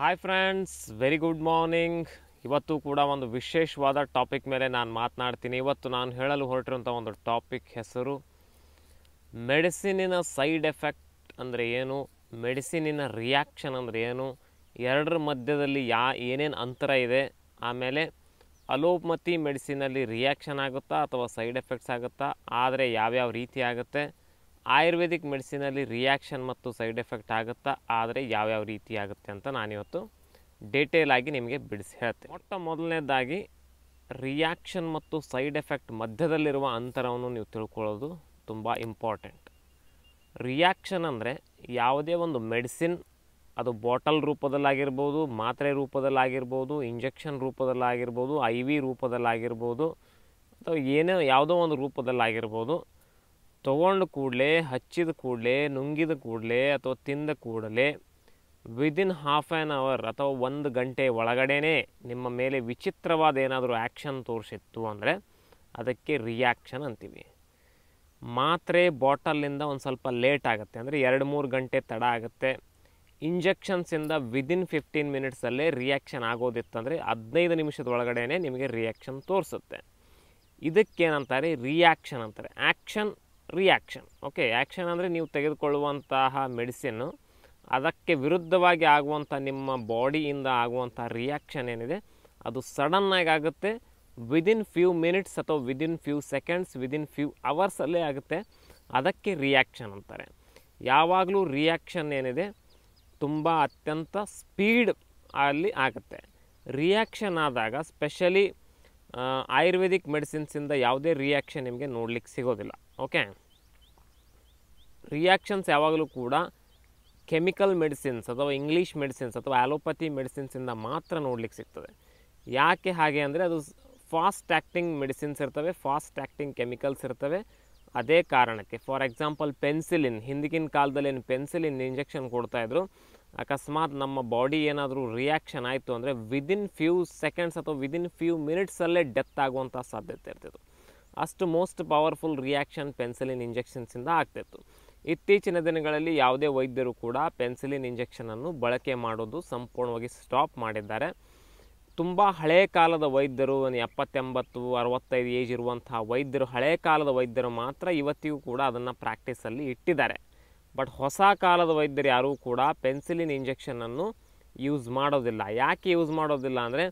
hi friends very good morning ಇವತ್ತು ಕೂಡ ಒಂದು ವಿಶೇಷವಾದ ಟಾಪಿಕ್ ಮೇಲೆ ನಾನು ಮಾತನಾಡ್ತೀನಿ ಇವತ್ತು ನಾನು ಹೇಳಲು ಹೊರಟಿರುವಂಥ ಒಂದು ಟಾಪಿಕ್ ಹೆಸರು ಮೆಡಿಸಿನಿನ ಸೈಡ್ ಎಫೆಕ್ಟ್ ಅಂದರೆ ಏನು ಮೆಡಿಸಿನಿನ ರಿಯಾಕ್ಷನ್ ಅಂದರೆ ಏನು ಎರಡರ ಮಧ್ಯದಲ್ಲಿ ಯಾ ಏನೇನು ಅಂತರ ಇದೆ ಆಮೇಲೆ ಅಲೋಪತಿ ಮೆಡಿಸಿನಲ್ಲಿ ರಿಯಾಕ್ಷನ್ ಆಗುತ್ತಾ ಅಥವಾ ಸೈಡ್ ಎಫೆಕ್ಟ್ಸ್ ಆಗುತ್ತಾ ಆದರೆ ಯಾವ್ಯಾವ ರೀತಿ ಆಗುತ್ತೆ ಆಯುರ್ವೇದಿಕ್ ಮೆಡಿಸಿನಲ್ಲಿ ರಿಯಾಕ್ಷನ್ ಮತ್ತು ಸೈಡ್ ಎಫೆಕ್ಟ್ ಆಗುತ್ತಾ ಆದರೆ ಯಾವ್ಯಾವ ರೀತಿ ಆಗುತ್ತೆ ಅಂತ ನಾನಿವತ್ತು ಡೀಟೇಲ್ ಆಗಿ ನಿಮಗೆ ಬಿಡಿಸಿ ಹೇಳ್ತೀನಿ ಮೊಟ್ಟ ಮೊದಲನೇದಾಗಿ ರಿಯಾಕ್ಷನ್ ಮತ್ತು ಸೈಡ್ ಎಫೆಕ್ಟ್ ಮಧ್ಯದಲ್ಲಿರುವ ಅಂತರವನ್ನು ನೀವು ತಿಳ್ಕೊಳ್ಳೋದು ತುಂಬ ಇಂಪಾರ್ಟೆಂಟ್ ರಿಯಾಕ್ಷನ್ ಅಂದರೆ ಯಾವುದೇ ಒಂದು ಮೆಡಿಸಿನ್ ಅದು ಬಾಟಲ್ ರೂಪದಲ್ಲಾಗಿರ್ಬೋದು ಮಾತ್ರೆ ರೂಪದಲ್ಲಾಗಿರ್ಬೋದು ಇಂಜೆಕ್ಷನ್ ರೂಪದಲ್ಲಾಗಿರ್ಬೋದು ಐ ವಿ ರೂಪದಲ್ಲಾಗಿರ್ಬೋದು ಅಥವಾ ಏನೇ ಯಾವುದೋ ಒಂದು ರೂಪದಲ್ಲಾಗಿರ್ಬೋದು ತೊಗೊಂಡ ಕೂಡಲೇ ಹಚ್ಚಿದ ಕೂಡಲೇ ನುಂಗಿದ ಕೂಡಲೇ ಅಥವಾ ತಿಂದ ಕೂಡಲೇ ವಿದಿನ್ ಹಾಫ್ ಆ್ಯನ್ ಅವರ್ ಅಥವಾ ಒಂದು ಗಂಟೆ ಒಳಗಡೆ ನಿಮ್ಮ ಮೇಲೆ ವಿಚಿತ್ರವಾದ ಏನಾದರೂ ಆ್ಯಕ್ಷನ್ ತೋರಿಸಿತ್ತು ಅಂದರೆ ಅದಕ್ಕೆ ರಿಯಾಕ್ಷನ್ ಅಂತೀವಿ ಮಾತ್ರೆ ಬಾಟಲಿಂದ ಒಂದು ಸ್ವಲ್ಪ ಲೇಟ್ ಆಗುತ್ತೆ ಅಂದರೆ ಎರಡು ಮೂರು ಗಂಟೆ ತಡ ಆಗುತ್ತೆ ಇಂಜೆಕ್ಷನ್ಸಿಂದ ವಿದಿನ್ ಫಿಫ್ಟೀನ್ ಮಿನಿಟ್ಸಲ್ಲೇ ರಿಯಾಕ್ಷನ್ ಆಗೋದಿತ್ತಂದರೆ ಹದಿನೈದು ನಿಮಿಷದ ಒಳಗಡೆ ನಿಮಗೆ ರಿಯಾಕ್ಷನ್ ತೋರಿಸುತ್ತೆ ಇದಕ್ಕೇನಂತಾರೆ ರಿಯಾಕ್ಷನ್ ಅಂತಾರೆ ಆ್ಯಕ್ಷನ್ ರಿಯಾಕ್ಷನ್ ಓಕೆ ಆ್ಯಕ್ಷನ್ ಅಂದರೆ ನೀವು ತೆಗೆದುಕೊಳ್ಳುವಂತಹ ಮೆಡಿಸಿನ್ನು ಅದಕ್ಕೆ ವಿರುದ್ಧವಾಗಿ ಆಗುವಂಥ ನಿಮ್ಮ ಬಾಡಿಯಿಂದ ಆಗುವಂಥ ರಿಯಾಕ್ಷನ್ ಏನಿದೆ ಅದು ಸಡನ್ನಾಗಿ ಆಗುತ್ತೆ ವಿದಿನ್ ಫ್ಯೂ ಮಿನಿಟ್ಸ್ ಅಥವಾ within few seconds within few ಅವರ್ಸಲ್ಲೇ ಆಗುತ್ತೆ ಅದಕ್ಕೆ ರಿಯಾಕ್ಷನ್ ಅಂತಾರೆ ಯಾವಾಗಲೂ ರಿಯಾಕ್ಷನ್ ಏನಿದೆ ತುಂಬ ಅತ್ಯಂತ ಸ್ಪೀಡ್ ಅಲ್ಲಿ ಆಗುತ್ತೆ ರಿಯಾಕ್ಷನ್ ಆದಾಗ ಸ್ಪೆಷಲಿ ಆಯುರ್ವೇದಿಕ್ ಮೆಡಿಸಿನ್ಸಿಂದ ಯಾವುದೇ ರಿಯಾಕ್ಷನ್ ನಿಮಗೆ ನೋಡಲಿಕ್ಕೆ ಸಿಗೋದಿಲ್ಲ ಓಕೆ ರಿಯಾಕ್ಷನ್ಸ್ ಯಾವಾಗಲೂ ಕೂಡ ಕೆಮಿಕಲ್ ಮೆಡಿಸಿನ್ಸ್ ಅಥವಾ ಇಂಗ್ಲೀಷ್ ಮೆಡಿಸಿನ್ಸ್ ಅಥವಾ ಆ್ಯಲೋಪತಿ ಮೆಡಿಸಿನ್ಸಿಂದ ಮಾತ್ರ ನೋಡ್ಲಿಕ್ಕೆ ಸಿಗ್ತದೆ ಯಾಕೆ ಹಾಗೆ ಅಂದರೆ ಅದು ಫಾಸ್ಟ್ ಆ್ಯಕ್ಟಿಂಗ್ ಮೆಡಿಸಿನ್ಸ್ ಇರ್ತವೆ ಫಾಸ್ಟ್ ಆ್ಯಕ್ಟಿಂಗ್ ಕೆಮಿಕಲ್ಸ್ ಇರ್ತವೆ ಅದೇ ಕಾರಣಕ್ಕೆ ಫಾರ್ ಎಕ್ಸಾಂಪಲ್ ಪೆನ್ಸಿಲಿನ್ ಹಿಂದಿಗಿನ ಕಾಲದಲ್ಲಿ ಏನು ಪೆನ್ಸಿಲಿನ್ ಇಂಜೆಕ್ಷನ್ ಕೊಡ್ತಾಯಿದ್ರು ಅಕಸ್ಮಾತ್ ನಮ್ಮ ಬಾಡಿ ಏನಾದರೂ ರಿಯಾಕ್ಷನ್ ಆಯಿತು ಅಂದರೆ ವಿದಿನ್ ಫ್ಯೂ ಸೆಕೆಂಡ್ಸ್ ಅಥವಾ ವಿದಿನ್ ಫ್ಯೂ ಮಿನಿಟ್ಸಲ್ಲೇ ಡೆತ್ ಆಗುವಂಥ ಸಾಧ್ಯತೆ ಇರ್ತಿತ್ತು ಅಷ್ಟು ಮೋಸ್ಟ್ ಪವರ್ಫುಲ್ ರಿಯಾಕ್ಷನ್ ಪೆನ್ಸಿಲಿನ್ ಇಂಜೆಕ್ಷನ್ಸಿಂದ ಆಗ್ತಿತ್ತು ಇತ್ತೀಚಿನ ದಿನಗಳಲ್ಲಿ ಯಾವುದೇ ವೈದ್ಯರು ಕೂಡ ಪೆನ್ಸಿಲಿನ್ ಇಂಜೆಕ್ಷನನ್ನು ಬಳಕೆ ಮಾಡೋದು ಸಂಪೂರ್ಣವಾಗಿ ಸ್ಟಾಪ್ ಮಾಡಿದ್ದಾರೆ ತುಂಬ ಹಳೆಯ ಕಾಲದ ವೈದ್ಯರು ಎಪ್ಪತ್ತೆಂಬತ್ತು ಅರವತ್ತೈದು ಏಜ್ ಇರುವಂತಹ ವೈದ್ಯರು ಹಳೆ ಕಾಲದ ವೈದ್ಯರು ಮಾತ್ರ ಇವತ್ತಿಗೂ ಕೂಡ ಅದನ್ನು ಪ್ರಾಕ್ಟೀಸಲ್ಲಿ ಇಟ್ಟಿದ್ದಾರೆ ಬಟ್ ಹೊಸ ಕಾಲದ ವೈದ್ಯರು ಯಾರೂ ಕೂಡ ಪೆನ್ಸಿಲಿನ್ ಇಂಜೆಕ್ಷನನ್ನು ಯೂಸ್ ಮಾಡೋದಿಲ್ಲ ಯಾಕೆ ಯೂಸ್ ಮಾಡೋದಿಲ್ಲ ಅಂದರೆ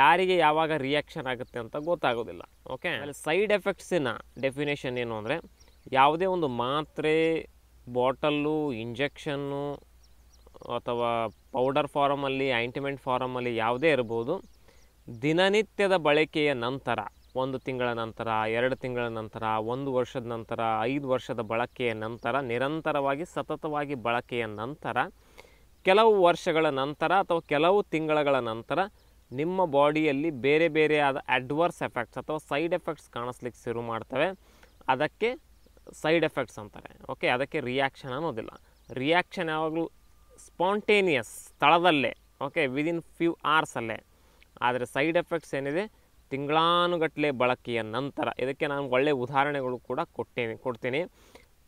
ಯಾರಿಗೆ ಯಾವಾಗ ರಿಯಾಕ್ಷನ್ ಆಗುತ್ತೆ ಅಂತ ಗೊತ್ತಾಗೋದಿಲ್ಲ ಓಕೆ ಅಲ್ಲಿ ಸೈಡ್ ಎಫೆಕ್ಟ್ಸಿನ ಡೆಫಿನೇಷನ್ ಏನು ಅಂದರೆ ಯಾವುದೇ ಒಂದು ಮಾತ್ರೆ ಬಾಟಲ್ಲು ಇಂಜೆಕ್ಷನ್ನು ಅಥವಾ ಪೌಡರ್ ಫಾರಮಲ್ಲಿ ಐಂಟಿಮೆಂಟ್ ಫಾರಮಲ್ಲಿ ಯಾವುದೇ ಇರ್ಬೋದು ದಿನನಿತ್ಯದ ಬಳಕೆಯ ನಂತರ ಒಂದು ತಿಂಗಳ ನಂತರ ಎರಡು ತಿಂಗಳ ನಂತರ ಒಂದು ವರ್ಷದ ನಂತರ ಐದು ವರ್ಷದ ಬಳಕೆಯ ನಂತರ ನಿರಂತರವಾಗಿ ಸತತವಾಗಿ ಬಳಕೆಯ ನಂತರ ಕೆಲವು ವರ್ಷಗಳ ನಂತರ ಅಥವಾ ಕೆಲವು ತಿಂಗಳ ನಂತರ ನಿಮ್ಮ ಬಾಡಿಯಲ್ಲಿ ಬೇರೆ ಬೇರೆ ಆದ ಅಡ್ವರ್ಸ್ ಎಫೆಕ್ಟ್ಸ್ ಅಥವಾ ಸೈಡ್ ಎಫೆಕ್ಟ್ಸ್ ಕಾಣಿಸ್ಲಿಕ್ಕೆ ಶುರು ಮಾಡ್ತವೆ ಅದಕ್ಕೆ ಸೈಡ್ ಎಫೆಕ್ಟ್ಸ್ ಅಂತಾರೆ ಓಕೆ ಅದಕ್ಕೆ ರಿಯಾಕ್ಷನ್ ಅನ್ನೋದಿಲ್ಲ ರಿಯಾಕ್ಷನ್ ಯಾವಾಗಲೂ ಸ್ಪಾಂಟೇನಿಯಸ್ ಸ್ಥಳದಲ್ಲೇ ಓಕೆ ವಿದಿನ್ ಫ್ಯೂ ಅವರ್ಸಲ್ಲೇ ಆದರೆ ಸೈಡ್ ಎಫೆಕ್ಟ್ಸ್ ಏನಿದೆ ತಿಂಗಳಾನುಗಟ್ಟಲೆ ಬಳಕೆಯ ನಂತರ ಇದಕ್ಕೆ ನಾನು ಒಳ್ಳೆಯ ಉದಾಹರಣೆಗಳು ಕೂಡ ಕೊಟ್ಟೇನೆ ಕೊಡ್ತೀನಿ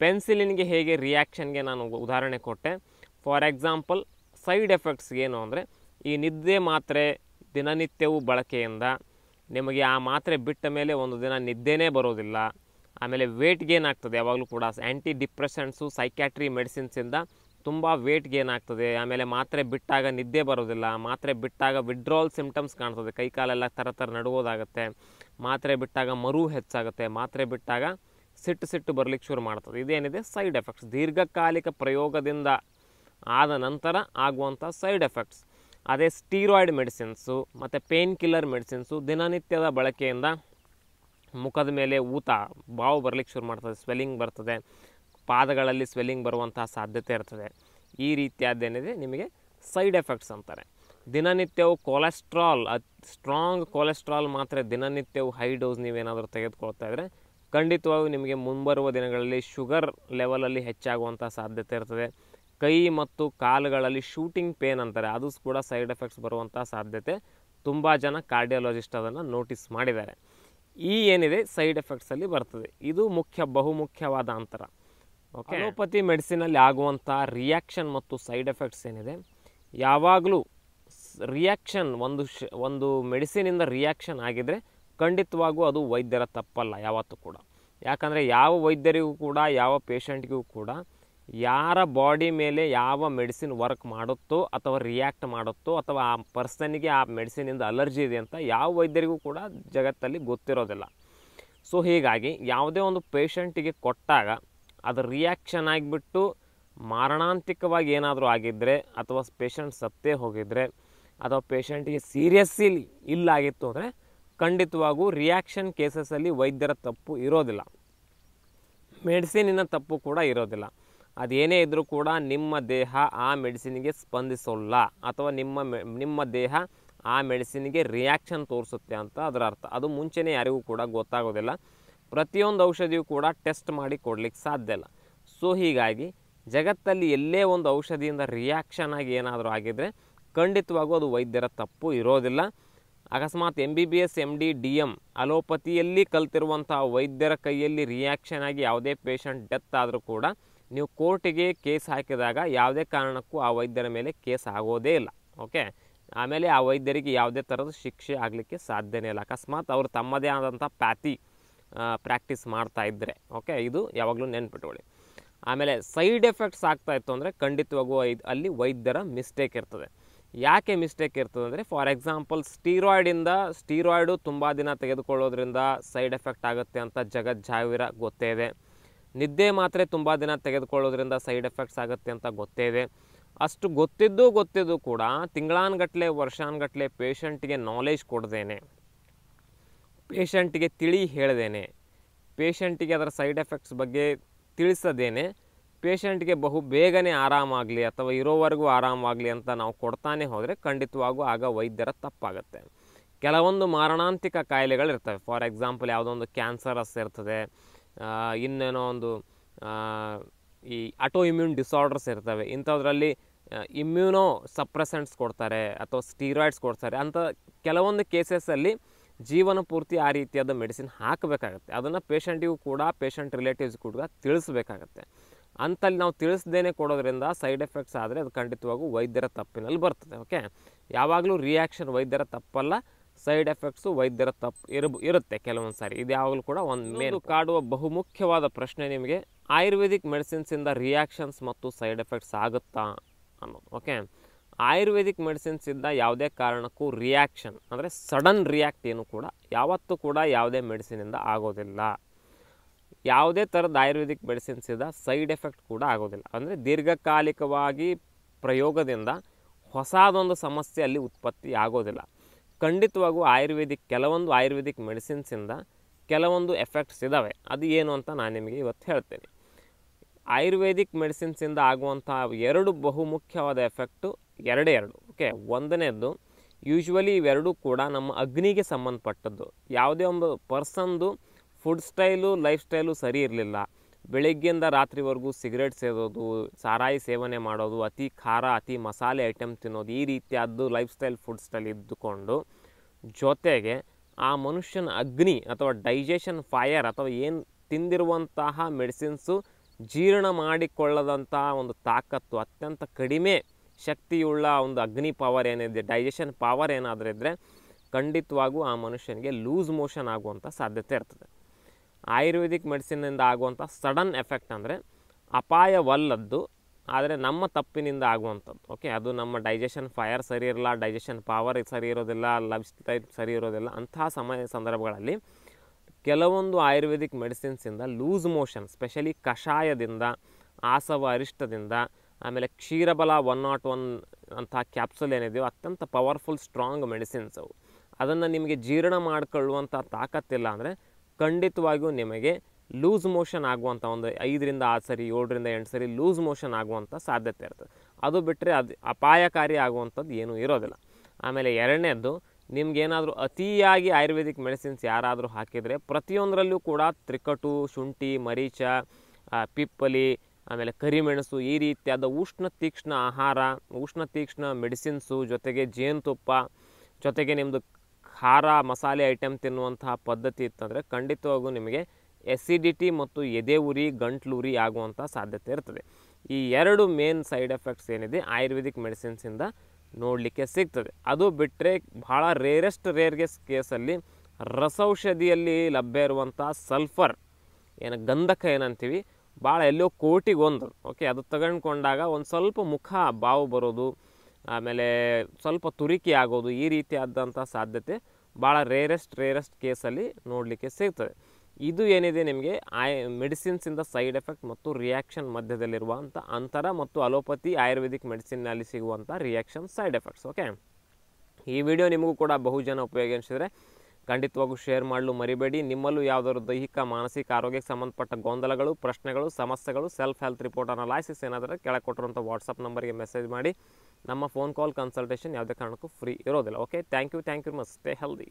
ಪೆನ್ಸಿಲಿನ್ಗೆ ಹೇಗೆ ರಿಯಾಕ್ಷನ್ಗೆ ನಾನು ಉದಾಹರಣೆ ಕೊಟ್ಟೆ ಫಾರ್ ಎಕ್ಸಾಂಪಲ್ ಸೈಡ್ ಎಫೆಕ್ಟ್ಸ್ ಏನು ಅಂದರೆ ಈ ನಿದ್ದೆ ಮಾತ್ರೆ ದಿನನಿತ್ಯವೂ ಬಳಕೆಯಿಂದ ನಿಮಗೆ ಆ ಮಾತ್ರೆ ಬಿಟ್ಟ ಮೇಲೆ ಒಂದು ದಿನ ನಿದ್ದೆನೇ ಬರೋದಿಲ್ಲ ಆಮೇಲೆ ವೇಟ್ ಗೇನ್ ಆಗ್ತದೆ ಯಾವಾಗಲೂ ಕೂಡ ಆ್ಯಂಟಿ ಡಿಪ್ರೆಷನ್ಸು ಸೈಕ್ಯಾಟ್ರಿ ಮೆಡಿಸಿನ್ಸಿಂದ ತುಂಬ ವೆಯ್ಟ್ ಗೇನ್ ಆಗ್ತದೆ ಆಮೇಲೆ ಮಾತ್ರೆ ಬಿಟ್ಟಾಗ ನಿದ್ದೆ ಬರೋದಿಲ್ಲ ಮಾತ್ರೆ ಬಿಟ್ಟಾಗ ವಿಡ್ರಾಲ್ ಸಿಮ್ಟಮ್ಸ್ ಕಾಣ್ತದೆ ಕೈ ಥರ ಥರ ನಡುವುದಾಗುತ್ತೆ ಮಾತ್ರೆ ಬಿಟ್ಟಾಗ ಮರು ಹೆಚ್ಚಾಗುತ್ತೆ ಮಾತ್ರೆ ಬಿಟ್ಟಾಗ ಸಿಟ್ಟು ಸಿಟ್ಟು ಬರಲಿಕ್ಕೆ ಶುರು ಮಾಡ್ತದೆ ಇದೇನಿದೆ ಸೈಡ್ ಎಫೆಕ್ಟ್ಸ್ ದೀರ್ಘಕಾಲಿಕ ಪ್ರಯೋಗದಿಂದ ಆದ ನಂತರ ಆಗುವಂಥ ಸೈಡ್ ಎಫೆಕ್ಟ್ಸ್ ಅದೇ ಸ್ಟೀರಾಯ್ಡ್ ಮೆಡಿಸಿನ್ಸು ಮತ್ತು ಪೇನ್ ಕಿಲ್ಲರ್ ಮೆಡಿಸಿನ್ಸು ದಿನನಿತ್ಯದ ಬಳಕೆಯಿಂದ ಮುಖದ ಮೇಲೆ ಊತ ಬಾವು ಬರಲಿಕ್ಕೆ ಶುರು ಮಾಡ್ತದೆ ಸ್ವೆಲ್ಲಿಂಗ್ ಬರ್ತದೆ ಪಾದಗಳಲ್ಲಿ ಸ್ವೆಲ್ಲಿಂಗ್ ಬರುವಂತಹ ಸಾಧ್ಯತೆ ಇರ್ತದೆ ಈ ರೀತಿಯಾದ್ದೇನಿದೆ ನಿಮಗೆ ಸೈಡ್ ಎಫೆಕ್ಟ್ಸ್ ಅಂತಾರೆ ದಿನನಿತ್ಯವು ಕೊಲೆಸ್ಟ್ರಾಲ್ ಸ್ಟ್ರಾಂಗ್ ಕೊಲೆಸ್ಟ್ರಾಲ್ ಮಾತ್ರ ದಿನನಿತ್ಯವು ಹೈ ಡೋಸ್ ನೀವೇನಾದರೂ ತೆಗೆದುಕೊಳ್ತಾ ಇದ್ದರೆ ಖಂಡಿತವಾಗೂ ನಿಮಗೆ ಮುಂಬರುವ ದಿನಗಳಲ್ಲಿ ಶುಗರ್ ಲೆವೆಲಲ್ಲಿ ಹೆಚ್ಚಾಗುವಂಥ ಸಾಧ್ಯತೆ ಇರ್ತದೆ ಕೈ ಮತ್ತು ಕಾಲುಗಳಲ್ಲಿ ಶೂಟಿಂಗ್ ಪೇನ್ ಅಂತಾರೆ ಅದು ಕೂಡ ಸೈಡ್ ಎಫೆಕ್ಟ್ಸ್ ಬರುವಂಥ ಸಾಧ್ಯತೆ ತುಂಬ ಜನ ಕಾರ್ಡಿಯಾಲಜಿಸ್ಟ್ ಅದನ್ನು ನೋಟಿಸ್ ಮಾಡಿದ್ದಾರೆ ಈ ಏನಿದೆ ಸೈಡ್ ಎಫೆಕ್ಟ್ಸಲ್ಲಿ ಬರ್ತದೆ ಇದು ಮುಖ್ಯ ಬಹುಮುಖ್ಯವಾದ ಅಂತರ ಓಕೆ ಅಲೋಪತಿ ಮೆಡಿಸಿನಲ್ಲಿ ಆಗುವಂಥ ರಿಯಾಕ್ಷನ್ ಮತ್ತು ಸೈಡ್ ಎಫೆಕ್ಟ್ಸ್ ಏನಿದೆ ಯಾವಾಗಲೂ ರಿಯಾಕ್ಷನ್ ಒಂದು ಶ ಒಂದು ಮೆಡಿಸಿನಿಂದ ರಿಯಾಕ್ಷನ್ ಆಗಿದರೆ ಖಂಡಿತವಾಗೂ ಅದು ವೈದ್ಯರ ತಪ್ಪಲ್ಲ ಯಾವತ್ತೂ ಕೂಡ ಯಾಕಂದರೆ ಯಾವ ವೈದ್ಯರಿಗೂ ಕೂಡ ಯಾವ ಪೇಷಂಟ್ಗೂ ಕೂಡ ಯಾರ ಬಾಡಿ ಮೇಲೆ ಯಾವ ಮೆಡಿಸಿನ್ ವರ್ಕ್ ಮಾಡುತ್ತೋ ಅಥವಾ ರಿಯಾಕ್ಟ್ ಮಾಡುತ್ತೋ ಅಥವಾ ಆ ಪರ್ಸನ್ನಿಗೆ ಆ ಮೆಡಿಸಿನಿಂದ ಅಲರ್ಜಿ ಇದೆ ಅಂತ ಯಾವ ವೈದ್ಯರಿಗೂ ಕೂಡ ಜಗತ್ತಲ್ಲಿ ಗೊತ್ತಿರೋದಿಲ್ಲ ಸೊ ಹೀಗಾಗಿ ಯಾವುದೇ ಒಂದು ಪೇಷಂಟಿಗೆ ಕೊಟ್ಟಾಗ ಅದು ರಿಯಾಕ್ಷನ್ ಆಗಿಬಿಟ್ಟು ಮಾರಣಾಂತಿಕವಾಗಿ ಏನಾದರೂ ಆಗಿದ್ದರೆ ಅಥವಾ ಪೇಷಂಟ್ ಸತ್ತೇ ಹೋಗಿದ್ದರೆ ಅಥವಾ ಪೇಷಂಟಿಗೆ ಸೀರಿಯಸ್ಲಿ ಇಲ್ಲಾಗಿತ್ತು ಅಂದರೆ ಖಂಡಿತವಾಗೂ ರಿಯಾಕ್ಷನ್ ಕೇಸಸಲ್ಲಿ ವೈದ್ಯರ ತಪ್ಪು ಇರೋದಿಲ್ಲ ಮೆಡಿಸಿನಿನ ತಪ್ಪು ಕೂಡ ಇರೋದಿಲ್ಲ ಅದೇನೇ ಇದ್ದರೂ ಕೂಡ ನಿಮ್ಮ ದೇಹ ಆ ಮೆಡಿಸಿನ್ಗೆ ಸ್ಪಂದಿಸೋಲ್ಲ ಅಥವಾ ನಿಮ್ಮ ನಿಮ್ಮ ದೇಹ ಆ ಮೆಡಿಸಿನ್ಗೆ ರಿಯಾಕ್ಷನ್ ತೋರಿಸುತ್ತೆ ಅಂತ ಅದರ ಅರ್ಥ ಅದು ಮುಂಚೆನೇ ಯಾರಿಗೂ ಕೂಡ ಗೊತ್ತಾಗೋದಿಲ್ಲ ಪ್ರತಿಯೊಂದು ಔಷಧಿಯೂ ಕೂಡ ಟೆಸ್ಟ್ ಮಾಡಿ ಕೊಡಲಿಕ್ಕೆ ಸಾಧ್ಯ ಇಲ್ಲ ಸೊ ಹೀಗಾಗಿ ಜಗತ್ತಲ್ಲಿ ಎಲ್ಲೇ ಒಂದು ಔಷಧಿಯಿಂದ ರಿಯಾಕ್ಷನ್ ಆಗಿ ಏನಾದರೂ ಆಗಿದರೆ ಖಂಡಿತವಾಗೂ ಅದು ವೈದ್ಯರ ತಪ್ಪು ಇರೋದಿಲ್ಲ ಅಕಸ್ಮಾತ್ M B B S M D D M ಅಲೋಪತಿಯಲ್ಲಿ ಕಲ್ತಿರುವಂಥ ವೈದ್ಯರ ಕೈಯಲ್ಲಿ ರಿಯಾಕ್ಷನ್ ಆಗಿ ಯಾವುದೇ ಪೇಷಂಟ್ ಡೆತ್ ಆದರೂ ಕೂಡ ನೀವು ಕೋರ್ಟಿಗೆ ಕೇಸ್ ಹಾಕಿದಾಗ ಯಾವುದೇ ಕಾರಣಕ್ಕೂ ಆ ವೈದ್ಯರ ಮೇಲೆ ಕೇಸ್ ಆಗೋದೇ ಇಲ್ಲ ಓಕೆ ಆಮೇಲೆ ಆ ವೈದ್ಯರಿಗೆ ಯಾವುದೇ ಥರದ ಶಿಕ್ಷೆ ಆಗಲಿಕ್ಕೆ ಸಾಧ್ಯನೇ ಇಲ್ಲ ಅಕಸ್ಮಾತ್ ಅವರು ತಮ್ಮದೇ ಆದಂಥ ಪ್ಯಾತಿ ಪ್ರಾಕ್ಟೀಸ್ ಮಾಡ್ತಾ ಇದ್ದರೆ ಓಕೆ ಇದು ಯಾವಾಗಲೂ ನೆನ್ಪಿಟ್ಕೊಳ್ಳಿ ಆಮೇಲೆ ಸೈಡ್ ಎಫೆಕ್ಟ್ಸ್ ಆಗ್ತಾ ಇತ್ತು ಅಂದರೆ ಖಂಡಿತವಾಗೂ ಅಲ್ಲಿ ವೈದ್ಯರ ಮಿಸ್ಟೇಕ್ ಇರ್ತದೆ ಯಾಕೆ ಮಿಸ್ಟೇಕ್ ಇರ್ತದೆ ಅಂದರೆ ಫಾರ್ ಎಕ್ಸಾಂಪಲ್ ಸ್ಟೀರಾಯ್ಡಿಂದ ಸ್ಟೀರಾಯ್ಡು ತುಂಬ ದಿನ ತೆಗೆದುಕೊಳ್ಳೋದ್ರಿಂದ ಸೈಡ್ ಎಫೆಕ್ಟ್ ಆಗುತ್ತೆ ಅಂತ ಜಗಜ್ಜಾವಿರ ಗೊತ್ತೇ ಇದೆ ನಿದ್ದೆ ಮಾತ್ರೆ ತುಂಬ ದಿನ ತೆಗೆದುಕೊಳ್ಳೋದ್ರಿಂದ ಸೈಡ್ ಎಫೆಕ್ಟ್ಸ್ ಆಗುತ್ತೆ ಅಂತ ಗೊತ್ತೇ ಇದೆ ಅಷ್ಟು ಗೊತ್ತಿದ್ದು ಗೊತ್ತಿದ್ದು ಕೂಡ ತಿಂಗಳಾನ್ಗಟ್ಟಲೆ ವರ್ಷಾನ್ಗಟ್ಟಲೆ ಪೇಷಂಟ್ಗೆ ನಾಲೆಜ್ ಕೊಡ್ದೇನೆ ಪೇಷಂಟಿಗೆ ತಿಳಿ ಹೇಳ್ದೇನೆ ಪೇಷಂಟಿಗೆ ಅದರ ಸೈಡ್ ಎಫೆಕ್ಟ್ಸ್ ಬಗ್ಗೆ ತಿಳಿಸದೇನೆ ಪೇಷಂಟ್ಗೆ ಬಹು ಬೇಗನೆ ಆರಾಮಾಗಲಿ ಅಥವಾ ಇರೋವರೆಗೂ ಆರಾಮಾಗಲಿ ಅಂತ ನಾವು ಕೊಡ್ತಾನೆ ಹೋದರೆ ಖಂಡಿತವಾಗೂ ಆಗ ವೈದ್ಯರ ತಪ್ಪಾಗುತ್ತೆ ಕೆಲವೊಂದು ಮಾರಣಾಂತಿಕ ಕಾಯಿಲೆಗಳಿರ್ತವೆ ಫಾರ್ ಎಕ್ಸಾಂಪಲ್ ಯಾವುದೋ ಒಂದು ಕ್ಯಾನ್ಸರಸ್ ಇರ್ತದೆ ಇನ್ನೇನೋ ಒಂದು ಈ ಆಟೋ ಇಮ್ಯೂನ್ ಡಿಸಾರ್ಡರ್ಸ್ ಇರ್ತವೆ ಇಂಥದ್ರಲ್ಲಿ ಇಮ್ಯೂನೋ ಸಪ್ರೆಸೆಂಟ್ಸ್ ಕೊಡ್ತಾರೆ ಅಥವಾ ಸ್ಟೀರಾಯ್ಡ್ಸ್ ಕೊಡ್ತಾರೆ ಅಂಥ ಕೆಲವೊಂದು ಕೇಸಸ್ಸಲ್ಲಿ ಜೀವನ ಪೂರ್ತಿ ಆ ರೀತಿಯಾದ ಮೆಡಿಸಿನ್ ಹಾಕಬೇಕಾಗತ್ತೆ ಅದನ್ನು ಪೇಷಂಟಿಗೂ ಕೂಡ ಪೇಷಂಟ್ ರಿಲೇಟಿವ್ಸ್ ಕೂಡ ತಿಳಿಸ್ಬೇಕಾಗತ್ತೆ ಅಂತಲ್ಲಿ ನಾವು ತಿಳಿಸ್ದೇನೆ ಕೊಡೋದ್ರಿಂದ ಸೈಡ್ ಎಫೆಕ್ಟ್ಸ್ ಆದರೆ ಅದು ಖಂಡಿತವಾಗೂ ವೈದ್ಯರ ತಪ್ಪಿನಲ್ಲಿ ಬರ್ತದೆ ಓಕೆ ಯಾವಾಗಲೂ ರಿಯಾಕ್ಷನ್ ವೈದ್ಯರ ತಪ್ಪಲ್ಲ ಸೈಡ್ ಎಫೆಕ್ಟ್ಸು ವೈದ್ಯರ ತಪ್ಪು ಇರ ಇರುತ್ತೆ ಕೆಲವೊಂದು ಸಾರಿ ಇದು ಯಾವಾಗಲೂ ಕೂಡ ಒಂದು ಮೇಲೆ ಕಾಡುವ ಬಹುಮುಖ್ಯವಾದ ಪ್ರಶ್ನೆ ನಿಮಗೆ ಆಯುರ್ವೇದಿಕ್ ಮೆಡಿಸಿನ್ಸಿಂದ ರಿಯಾಕ್ಷನ್ಸ್ ಮತ್ತು ಸೈಡ್ ಎಫೆಕ್ಟ್ಸ್ ಆಗುತ್ತಾ ಅನ್ನೋದು ಓಕೆ ಆಯುರ್ವೇದಿಕ್ ಮೆಡಿಸಿನ್ಸಿಂದ ಯಾವುದೇ ಕಾರಣಕ್ಕೂ ರಿಯಾಕ್ಷನ್ ಅಂದರೆ ಸಡನ್ ರಿಯಾಕ್ಟ್ ಏನು ಕೂಡ ಯಾವತ್ತೂ ಕೂಡ ಯಾವುದೇ ಮೆಡಿಸಿನಿಂದ ಆಗೋದಿಲ್ಲ ಯಾವುದೇ ಥರದ ಆಯುರ್ವೇದಿಕ್ ಮೆಡಿಸಿನ್ಸಿಂದ ಸೈಡ್ ಎಫೆಕ್ಟ್ ಕೂಡ ಆಗೋದಿಲ್ಲ ಅಂದರೆ ದೀರ್ಘಕಾಲಿಕವಾಗಿ ಪ್ರಯೋಗದಿಂದ ಹೊಸದೊಂದು ಸಮಸ್ಯೆ ಅಲ್ಲಿ ಉತ್ಪತ್ತಿ ಆಗೋದಿಲ್ಲ ಖಂಡಿತವಾಗೂ ಆಯುರ್ವೇದಿಕ್ ಕೆಲವೊಂದು ಆಯುರ್ವೇದಿಕ್ ಮೆಡಿಸಿನ್ಸಿಂದ ಕೆಲವೊಂದು ಎಫೆಕ್ಟ್ಸ್ ಇದ್ದಾವೆ ಅದು ಏನು ಅಂತ ನಾನು ನಿಮಗೆ ಇವತ್ತು ಹೇಳ್ತೇನೆ ಆಯುರ್ವೇದಿಕ್ ಮೆಡಿಸಿನ್ಸಿಂದ ಆಗುವಂಥ ಎರಡು ಬಹುಮುಖ್ಯವಾದ ಎಫೆಕ್ಟು ಎರಡೇ ಎರಡು ಓಕೆ ಒಂದನೇದ್ದು ಯೂಶ್ವಲಿ ಇವೆರಡೂ ಕೂಡ ನಮ್ಮ ಅಗ್ನಿಗೆ ಸಂಬಂಧಪಟ್ಟದ್ದು ಯಾವುದೇ ಒಂದು ಪರ್ಸನ್ದು ಫುಡ್ ಸ್ಟೈಲು ಲೈಫ್ ಸ್ಟೈಲು ಸರಿ ಇರಲಿಲ್ಲ ಬೆಳಗ್ಗೆಯಿಂದ ರಾತ್ರಿವರೆಗೂ ಸಿಗರೇಟ್ ಸೇದೋದು ಸಾರಾಯಿ ಸೇವನೆ ಮಾಡೋದು ಅತಿ ಖಾರ ಅತಿ ಮಸಾಲೆ ಐಟಮ್ ತಿನ್ನೋದು ಈ ರೀತಿಯಾದ್ದು ಲೈಫ್ ಸ್ಟೈಲ್ ಫುಡ್ ಸ್ಟೈಲ್ ಇದ್ದುಕೊಂಡು ಜೊತೆಗೆ ಆ ಮನುಷ್ಯನ ಅಗ್ನಿ ಅಥವಾ ಡೈಜೆಷನ್ ಫೈರ್ ಅಥವಾ ಏನು ತಿಂದಿರುವಂತಹ ಮೆಡಿಸಿನ್ಸು ಜೀರ್ಣ ಮಾಡಿಕೊಳ್ಳದಂತಹ ಒಂದು ತಾಕತ್ತು ಅತ್ಯಂತ ಕಡಿಮೆ ಶಕ್ತಿಯುಳ್ಳ ಒಂದು ಅಗ್ನಿ ಪವರ್ ಏನಿದೆ ಡೈಜೆಷನ್ ಪವರ್ ಏನಾದರೂ ಇದ್ದರೆ ಖಂಡಿತವಾಗೂ ಆ ಮನುಷ್ಯನಿಗೆ ಲೂಸ್ ಮೋಷನ್ ಆಗುವಂಥ ಸಾಧ್ಯತೆ ಇರ್ತದೆ ಆಯುರ್ವೇದಿಕ್ ಮೆಡಿಸಿನ್ನಿಂದ ಆಗುವಂಥ ಸಡನ್ ಎಫೆಕ್ಟ್ ಅಂದರೆ ಅಪಾಯವಲ್ಲದ್ದು ಆದರೆ ನಮ್ಮ ತಪ್ಪಿನಿಂದ ಆಗುವಂಥದ್ದು ಓಕೆ ಅದು ನಮ್ಮ ಡೈಜೆಷನ್ ಫೈರ್ ಸರಿ ಇರಲ್ಲ ಡೈಜೆಷನ್ ಪವರ್ ಸರಿ ಇರೋದಿಲ್ಲ ಲಬ್ಸ್ ಟೈಪ್ ಸರಿ ಇರೋದಿಲ್ಲ ಅಂತಹ ಸಮಯ ಸಂದರ್ಭಗಳಲ್ಲಿ ಕೆಲವೊಂದು ಆಯುರ್ವೇದಿಕ್ ಮೆಡಿಸಿನ್ಸಿಂದ ಲೂಸ್ ಮೋಷನ್ ಸ್ಪೆಷಲಿ ಕಷಾಯದಿಂದ ಆಸವ ಅರಿಷ್ಟದಿಂದ ಆಮೇಲೆ ಕ್ಷೀರಬಲ ಒನ್ ನಾಟ್ ಒನ್ ಅಂತಹ ಕ್ಯಾಪ್ಸುಲ್ ಏನಿದೆಯೋ ಅತ್ಯಂತ ಪವರ್ಫುಲ್ ಸ್ಟ್ರಾಂಗ್ ಮೆಡಿಸಿನ್ಸ್ ಅವು ಅದನ್ನು ನಿಮಗೆ ಜೀರ್ಣ ಮಾಡಿಕೊಳ್ಳುವಂಥ ತಾಕತ್ತಿಲ್ಲ ಅಂದರೆ ಖಂಡಿತವಾಗಿಯೂ ನಿಮಗೆ ಲೂಸ್ ಮೋಷನ್ ಆಗುವಂಥ ಒಂದು ಐದರಿಂದ ಆರು ಸರಿ ಏಳರಿಂದ ಎಂಟು ಸರಿ ಲೂಸ್ ಮೋಷನ್ ಆಗುವಂಥ ಸಾಧ್ಯತೆ ಇರ್ತದೆ ಅದು ಬಿಟ್ಟರೆ ಅದು ಅಪಾಯಕಾರಿ ಆಗುವಂಥದ್ದು ಏನೂ ಇರೋದಿಲ್ಲ ಆಮೇಲೆ ಎರಡನೇದ್ದು ನಿಮಗೇನಾದರೂ ಅತಿಯಾಗಿ ಆಯುರ್ವೇದಿಕ್ ಮೆಡಿಸಿನ್ಸ್ ಯಾರಾದರೂ ಹಾಕಿದರೆ ಪ್ರತಿಯೊಂದರಲ್ಲೂ ಕೂಡ ತ್ರಿಕಟು ಶುಂಠಿ ಮರೀಚ ಪಿಪ್ಪಲಿ ಆಮೇಲೆ ಕರಿಮೆಣಸು ಈ ರೀತಿಯಾದ ಉಷ್ಣ ತೀಕ್ಷ್ಣ ಆಹಾರ ಉಷ್ಣ ತೀಕ್ಷ್ಣ ಮೆಡಿಸಿನ್ಸು ಜೊತೆಗೆ ಜೇನುತುಪ್ಪ ಜೊತೆಗೆ ನಿಮ್ಮದು ಖಾರ ಮಸಾಲೆ ಐಟಮ್ ತಿನ್ನುವಂತಹ ಪದ್ಧತಿ ಇತ್ತಂದರೆ ಖಂಡಿತವಾಗೂ ನಿಮಗೆ ಎಸಿಡಿಟಿ ಮತ್ತು ಎದೆ ಉರಿ ಗಂಟ್ಲು ಉರಿ ಆಗುವಂಥ ಸಾಧ್ಯತೆ ಇರ್ತದೆ ಈ ಎರಡು ಮೇನ್ ಸೈಡ್ ಎಫೆಕ್ಟ್ಸ್ ಏನಿದೆ ಆಯುರ್ವೇದಿಕ್ ಮೆಡಿಸಿನ್ಸಿಂದ ನೋಡಲಿಕ್ಕೆ ಸಿಗ್ತದೆ ಅದು ಬಿಟ್ಟರೆ ಭಾಳ ರೇರೆಸ್ಟ್ ರೇರ್ಗೆ ಕೇಸಲ್ಲಿ ರಸೌಷಧಿಯಲ್ಲಿ ಲಭ್ಯ ಇರುವಂಥ ಸಲ್ಫರ್ ಏನು ಗಂಧಕ ಏನಂತೀವಿ ಭಾಳ ಎಲ್ಲೋ ಕೋಟಿಗೊಂದು ಓಕೆ ಅದು ತಗೊಂಡ್ಕೊಂಡಾಗ ಒಂದು ಸ್ವಲ್ಪ ಮುಖ ಬಾವು ಬರೋದು ಆಮೇಲೆ ಸ್ವಲ್ಪ ತುರಿಕೆ ಆಗೋದು ಈ ರೀತಿಯಾದಂಥ ಸಾಧ್ಯತೆ ಭಾಳ ರೇರೆಸ್ಟ್ ರೇರೆಸ್ಟ್ ಕೇಸಲ್ಲಿ ನೋಡಲಿಕ್ಕೆ ಸಿಗ್ತದೆ ಇದು ಏನಿದೆ ನಿಮಗೆ ಆಯ್ ಮೆಡಿಸಿನ್ಸಿಂದ ಸೈಡ್ ಎಫೆಕ್ಟ್ ಮತ್ತು ರಿಯಾಕ್ಷನ್ ಮಧ್ಯದಲ್ಲಿರುವಂಥ ಅಂತರ ಮತ್ತು ಅಲೋಪತಿ ಆಯುರ್ವೇದಿಕ್ ಮೆಡಿಸಿನ್ನಲ್ಲಿ ಸಿಗುವಂಥ ರಿಯಾಕ್ಷನ್ ಸೈಡ್ ಎಫೆಕ್ಟ್ಸ್ ಓಕೆ ಈ ವಿಡಿಯೋ ನಿಮಗೂ ಕೂಡ ಬಹುಜನ ಉಪಯೋಗ ಅನಿಸಿದರೆ ಖಂಡಿತವಾಗೂ ಶೇರ್ ಮಾಡಲು ಮರಿಬೇಡಿ ನಿಮ್ಮಲ್ಲೂ ಯಾವುದಾದ್ರು ದೈಹಿಕ ಮಾನಸಿಕ ಆರೋಗ್ಯಕ್ಕೆ ಸಂಬಂಧಪಟ್ಟ ಗೊಂದಲಗಳು ಪ್ರಶ್ನೆಗಳು ಸಮಸ್ಯೆಗಳು ಸೆಲ್ಫ್ ಹೆಲ್ತ್ ರಿಪೋರ್ಟ್ ಅನಾಲಿಸಿಸ್ ಏನಾದರೂ ಕೆಳಗೆ ಕೊಟ್ಟಿರುವಂಥ ವಾಟ್ಸಪ್ ನಂಬರ್ಗೆ ಮೆಸೇಜ್ ಮಾಡಿ ನಮ್ಮ ಫೋನ್ ಕಾಲ್ ಕನ್ಸಲ್ಟೇಷನ್ ಯಾವುದೇ ಕಾರಣಕ್ಕೂ ಫ್ರೀ ಇರೋದಿಲ್ಲ okay thank you thank you much stay healthy